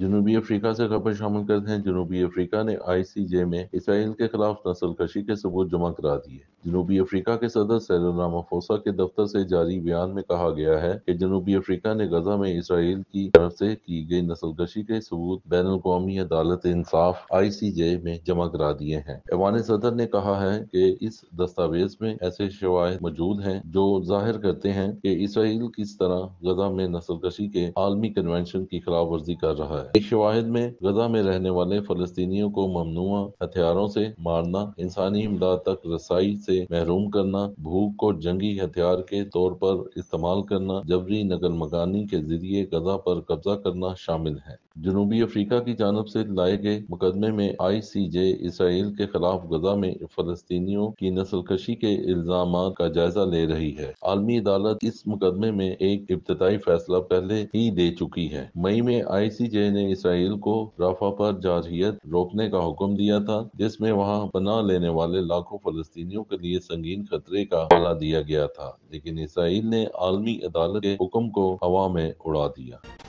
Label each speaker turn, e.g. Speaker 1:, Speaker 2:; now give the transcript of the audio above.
Speaker 1: जनूबी अफ्रीका से खबर शामिल करते हैं जनूबी अफ्रीका ने आई सी जे में इसराइल के खिलाफ नस्लकशी के सबूत जमा करा दिए जनूबी अफ्रीका के सदर सैरल रामाफोसा के दफ्तर से जारी बयान में कहा गया है की जनूबी अफ्रीका ने गजा में इसराइल की तरफ से की गई नस्लकशी के सबूत बैन अवी अदालत इंसाफ आई सी जे में जमा करा दिए हैं ऐवान सदर ने कहा है की इस दस्तावेज में ऐसे शवाय मौजूद हैं जो जाहिर करते हैं की इसराइल किस तरह गजा में नस्लकशी के आलमी कन्वेंशन की खिलाफ वर्जी कर रहा है इस शवाहद में गजा में रहने वाले फलस्तियों को ममनुआ हथियारों से मारना इंसानी इमदाद तक रसाई से महरूम करना भूख को जंगी हथियार के तौर पर इस्तेमाल करना जबरी नकल मकानी के जरिए गजा पर कब्जा करना शामिल है जनूबी अफ्रीका की जानब से लाए गए मुकदमे में आई सी जे इसराइल के खिलाफ गजा में फलस्तियों की कशी के इल्जाम का जायजा ले रही है आलमी अदालत इस मुकदमे में एक इब्तदाई फैसला पहले ही दे चुकी है मई में आई सी जे ने इसराइल को राफा पर जारहियत रोकने का हुक्म दिया था जिसमे वहाँ पना लेने वाले लाखों फलस्तियों के लिए संगीन खतरे का हवाला दिया गया था लेकिन इसराइल ने आलमी अदालत के हुक्म को हवा में उड़ा दिया